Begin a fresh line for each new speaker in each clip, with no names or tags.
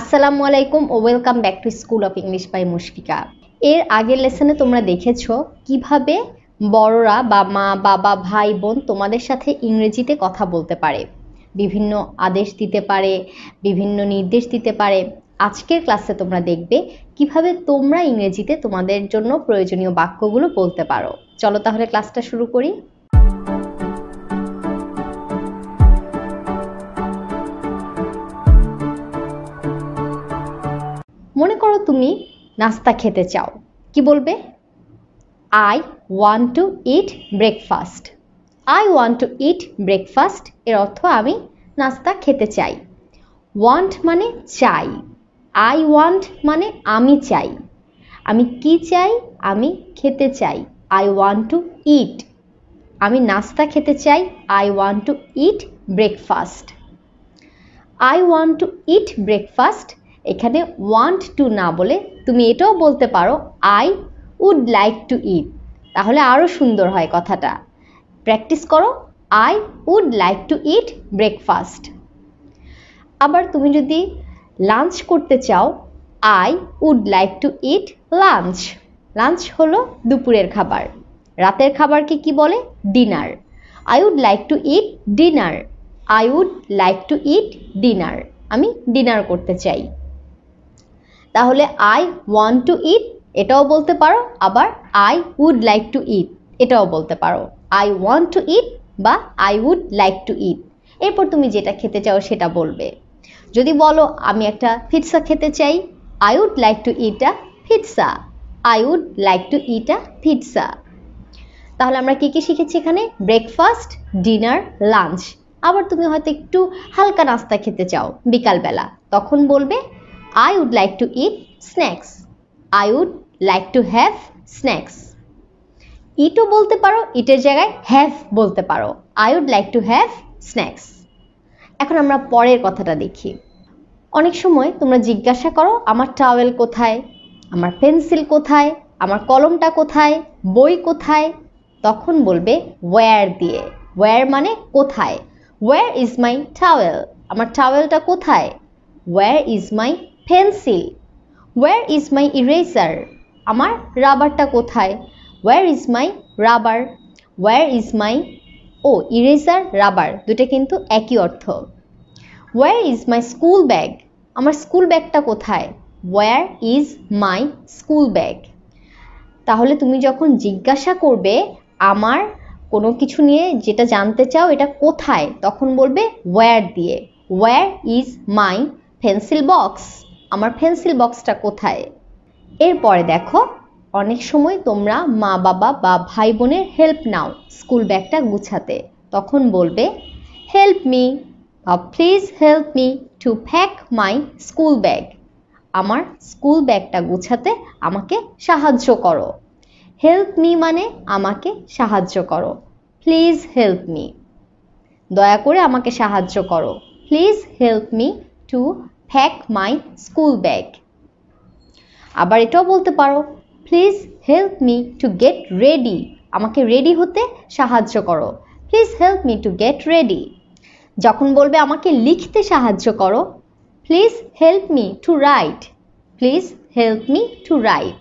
আসসালামু আলাইকুম ও welcome back to school of English by Mushfika এর আগের লেসনে তোমরা দেখেছ কিভাবে বড়রা বা মা বাবা ভাই বোন তোমাদের সাথে ইংরেজিতে কথা বলতে পারে বিভিন্ন আদেশ দিতে পারে বিভিন্ন নির্দেশ দিতে পারে আজকের ক্লাসে তোমরা দেখবে কিভাবে তোমরা ইংরেজিতে তোমাদের জন্য প্রয়োজনীয় বাক্যগুলো বলতে পারো চলো তাহলে ক্লাসটা শুরু করি তুমি নাস্তা খেতে চাও কি বলবে I want to eat breakfast I want to eat breakfast এর অর্থ আমি নাস্তা খেতে চাই ওয়ান্ট মানে চাই আই ওয়ান্ট মানে আমি চাই আমি কি চাই আমি খেতে চাই আই ওয়ান্ট টু ইট আমি নাস্তা খেতে চাই I want to eat breakfast I want to eat breakfast এখানে ওয়ান্ট টু না বলে তুমি এটাও বলতে পারো I would like to eat তাহলে আরও সুন্দর হয় কথাটা প্র্যাকটিস করো I would like to eat breakfast আবার তুমি যদি লাঞ্চ করতে চাও I would like to eat lunch lunch হলো দুপুরের খাবার রাতের খাবারকে কি বলে dinner I would like to eat dinner I would like to eat dinner আমি ডিনার করতে চাই তাহলে আই ওয়ান্ট টু ইট এটাও বলতে পারো আবার I would like to eat এটাও বলতে পারো আই ওয়ান্ট টু ইট বা I would like to eat এরপর তুমি যেটা খেতে চাও সেটা বলবে যদি বলো আমি একটা পিৎসা খেতে চাই I would like to eat a pizza I would like to eat a pizza তাহলে আমরা কী কী শিখেছি এখানে ব্রেকফাস্ট ডিনার লাঞ্চ আবার তুমি হয়তো একটু হালকা নাস্তা খেতে চাও বিকালবেলা তখন বলবে I would like to eat snacks. I would like to have snacks. ইটও বলতে পারো ইটের জায়গায় হ্যাভ বলতে পারো I would like to have snacks এখন আমরা পরের কথাটা দেখি অনেক সময় তোমরা জিজ্ঞাসা করো আমার টাওয়েল কোথায় আমার পেন্সিল কোথায় আমার কলমটা কোথায় বই কোথায় তখন বলবে ওয়্যার দিয়ে ওয়্যার মানে কোথায় ওয়্যার ইজ মাই টাওয়েল আমার টাওয়েলটা কোথায় where is my pencil where is my eraser আমার রাবারটা কোথায় where is my rubber where is my ও ইরেজার রাবার দুটা কিন্তু একই অর্থ where is my school bag আমার স্কুল ব্যাগটা কোথায় where is my school bag তাহলে তুমি যখন জিজ্ঞাসা করবে আমার কোনো কিছু নিয়ে যেটা জানতে চাও এটা কোথায় তখন বলবে ওয়্যার দিয়ে where is my pencil box আমার পেন্সিল বক্সটা কোথায় এরপরে দেখো অনেক সময় তোমরা মা বাবা বা ভাই বোনের হেল্প নাও স্কুল ব্যাগটা গুছাতে তখন বলবে হেল্প মি বা please help me to pack my school bag আমার স্কুল ব্যাগটা গুছাতে আমাকে সাহায্য করো হেল্প মি মানে আমাকে সাহায্য করো প্লিজ হেল্প মি দয়া করে আমাকে সাহায্য করো please help me to pack my school bag আবার এটাও বলতে পারো please help me to get ready আমাকে রেডি হতে সাহায্য করো please help me to get ready যখন বলবে আমাকে লিখতে সাহায্য করো please help me to write please help me to write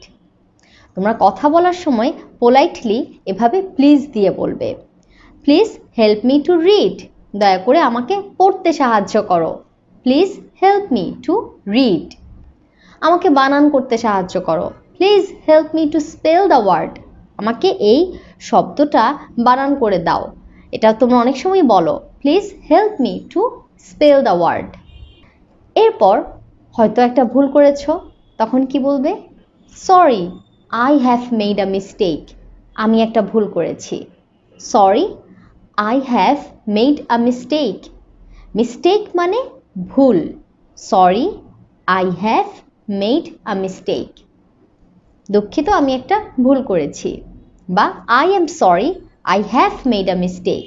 তোমরা কথা বলার সময় পোলাইটলি এভাবে প্লিজ দিয়ে বলবে please help me to read দয়া করে আমাকে পড়তে সাহায্য করো please help me to read আমাকে বানান করতে সাহায্য করো please help me to spell the word আমাকে এই শব্দটা বানান করে দাও এটা তোমরা অনেক সময় বলো please help me to spell the word এরপর হয়তো একটা ভুল করেছ তখন কি বলবে sorry I have made a mistake আমি একটা ভুল করেছি sorry I have made a mistake mistake মানে ভুল sorry I have made a mistake দুঃখিত আমি একটা ভুল করেছি বা I am sorry I have made a mistake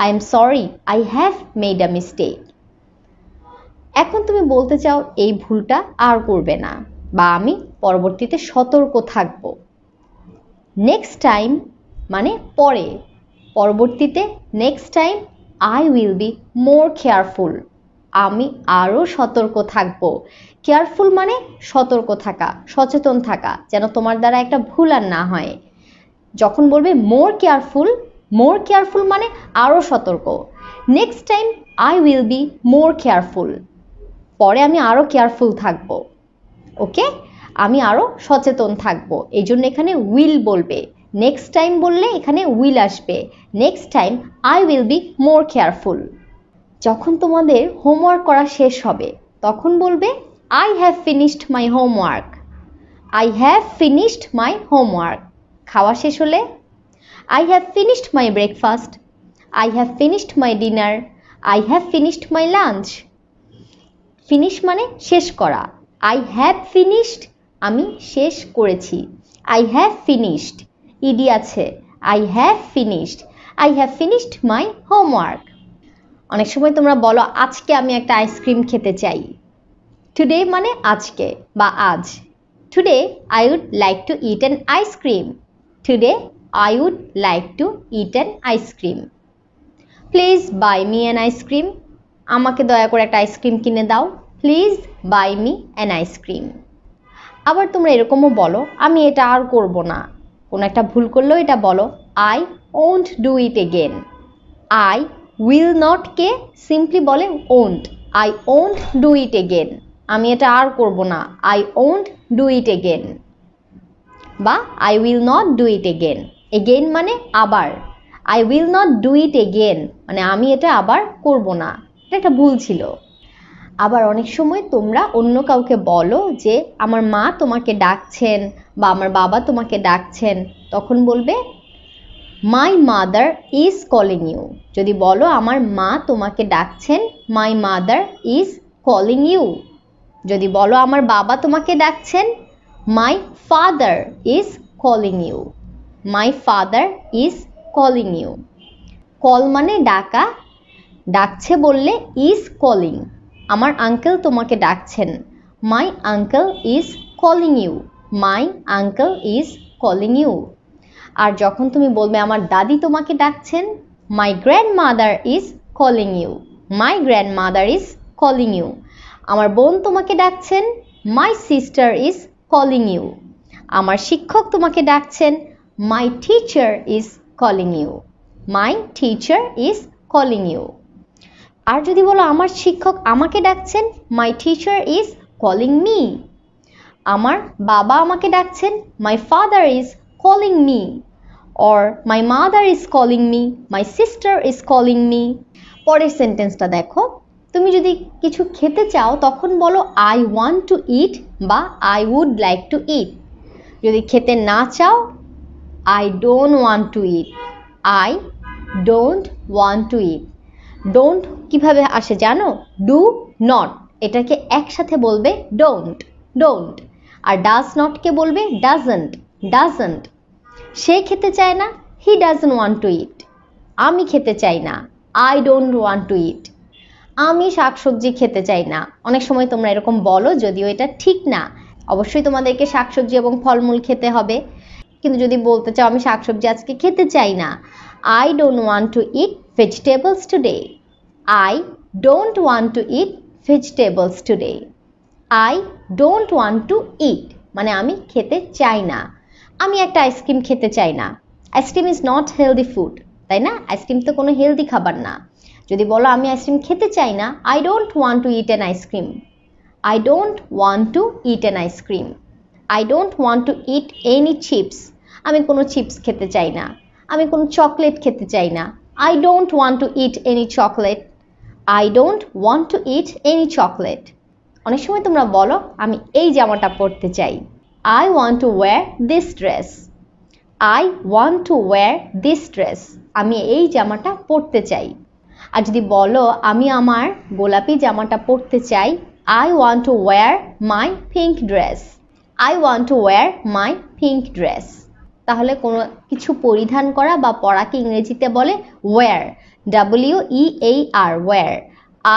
I am sorry I have made a mistake এখন তুমি বলতে চাও এই ভুলটা আর করবে না বা আমি পরবর্তীতে সতর্ক থাকব নেক্সট টাইম মানে পরে পরবর্তীতে next time I will be more careful আমি আরও সতর্ক থাকব কেয়ারফুল মানে সতর্ক থাকা সচেতন থাকা যেন তোমার দ্বারা একটা ভুল আর না হয় যখন বলবে মোর কেয়ারফুল মোর কেয়ারফুল মানে আরও সতর্ক next time I will be more careful পরে আমি আরও কেয়ারফুল থাকব ওকে আমি আরও সচেতন থাকব এই জন্য এখানে উইল বলবে নেক্সট টাইম বললে এখানে উইল আসবে next time I will be more careful যখন তোমাদের হোমওয়ার্ক করা শেষ হবে তখন বলবে I have finished my homework I have finished my homework খাওয়া শেষ হলে I have finished my breakfast I have finished my dinner I have finished my lunch finish মানে শেষ করা আই হ্যাভ ফিনিশড আমি শেষ করেছি আই হ্যাভ ফিনিশড ইডি আছে I have finished I have finished my homework অনেক সময় তোমরা বলো আজকে আমি একটা আইসক্রিম খেতে চাই টুডে মানে আজকে বা আজ today I would like to eat an ice cream today I would like to eat an ice cream please buy me an ice cream আমাকে দয়া করে একটা আইসক্রিম কিনে দাও please buy me an ice cream আবার তোমরা এরকমও বলো আমি এটা আর করব না কোনো একটা ভুল করলেও এটা বলো I won't do it again I will নটকে সিম্পলি বলে won't I won't do it again আমি এটা আর করব না I won't do it again বা I will not do it again again মানে আবার I will not do it again মানে আমি এটা আবার করব না এটা একটা ভুল ছিল আবার অনেক সময় তোমরা অন্য কাউকে বলো যে আমার মা তোমাকে ডাকছেন বা আমার বাবা তোমাকে ডাকছেন তখন বলবে my mother is calling you যদি বলো আমার মা তোমাকে ডাকছেন my mother is calling you যদি বলো আমার বাবা তোমাকে ডাকছেন my father is calling you my father is calling you call মানে ডাকা ডাকছে বললে ইজ কলিং আমার আঙ্কেল তোমাকে ডাকছেন my uncle is calling you my uncle is calling you আর যখন তুমি বলবে আমার দাদি তোমাকে ডাকছেন my grandmother is calling you my grandmother is calling you আমার বোন তোমাকে ডাকছেন my sister is calling you আমার শিক্ষক তোমাকে ডাকছেন my teacher is calling you my teacher is calling you আর যদি বলো আমার শিক্ষক আমাকে ডাকছেন my teacher is calling me আমার বাবা আমাকে ডাকছেন my father is calling me or my mother is calling me, my sister is calling me. পরের সেন্টেন্সটা দেখো তুমি যদি কিছু খেতে চাও তখন বলো আই ওয়ান্ট টু ইট বা I would like to eat যদি খেতে না চাও I don't want to eat I don't want to eat don't কীভাবে আসে জানো ডু নট এটাকে একসাথে বলবে ডোন্ট ডোন্ট আর ডাজ নটকে বলবে ডাজেন্ট ডাজেন্ট সে খেতে চায় না he doesn't want to eat আমি খেতে চাই না I don't want to eat আমি শাকসবজি খেতে চাই না অনেক সময় তোমরা এরকম বলো যদিও এটা ঠিক না অবশ্যই তোমাদেরকে শাকসবজি এবং ফলমূল খেতে হবে কিন্তু যদি বলতে চাও আমি শাকসবজি আজকে খেতে চাই না I don't want to eat vegetables today I don't want to eat vegetables today I don't want to eat মানে আমি খেতে চাই না আমি একটা আইসক্রিম খেতে চাই না ice cream is not healthy food তাই না আইসক্রিম তো কোনো হেলদি খাবার না যদি বলো আমি আইসক্রিম খেতে চাই না I don't want to eat an ice cream I don't want to eat an ice cream I don't want to eat any chips আমি কোনো চিপস খেতে চাই না আমি কোনো চকলেট খেতে চাই না I don't want to eat any chocolate I don't want to eat any chocolate অনেক সময় তোমরা বলো আমি এই জামাটা পরতে চাই I want to wear this dress. I want to wear this dress. আমি এই জামাটা পরতে চাই আর যদি বলো আমি আমার গোলাপি জামাটা পরতে চাই I want to wear my pink dress I want to wear my pink dress তাহলে কোনো কিছু পরিধান করা বা পড়াকে ইংরেজিতে বলে ওয়্যার ডাব্লিউ ই ওয়ার আর wear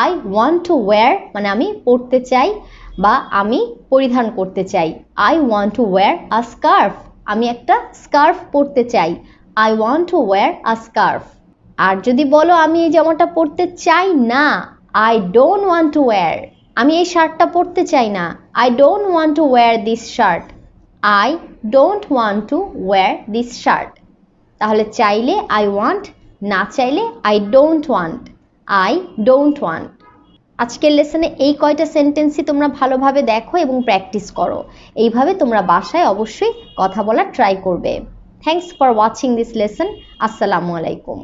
I want to wear মানে আমি পড়তে চাই বা আমি পরিধান করতে চাই I want to wear a scarf আমি একটা স্কার্ফ পরতে চাই I want to wear a scarf আর যদি বলো আমি এই জামাটা পরতে চাই না I don't want to wear আমি এই শার্টটা পরতে চাই না I don't want to wear this shirt I don't want to wear this shirt তাহলে চাইলে আই ওয়ান্ট না চাইলে I don't want I don't want আজকের লেসনে এই কয়টা সেন্টেন্সই তোমরা ভালোভাবে দেখো এবং প্র্যাকটিস করো এইভাবে তোমরা বাসায় অবশ্যই কথা বলার ট্রাই করবে thanks for watching this lesson আসসালামু আলাইকুম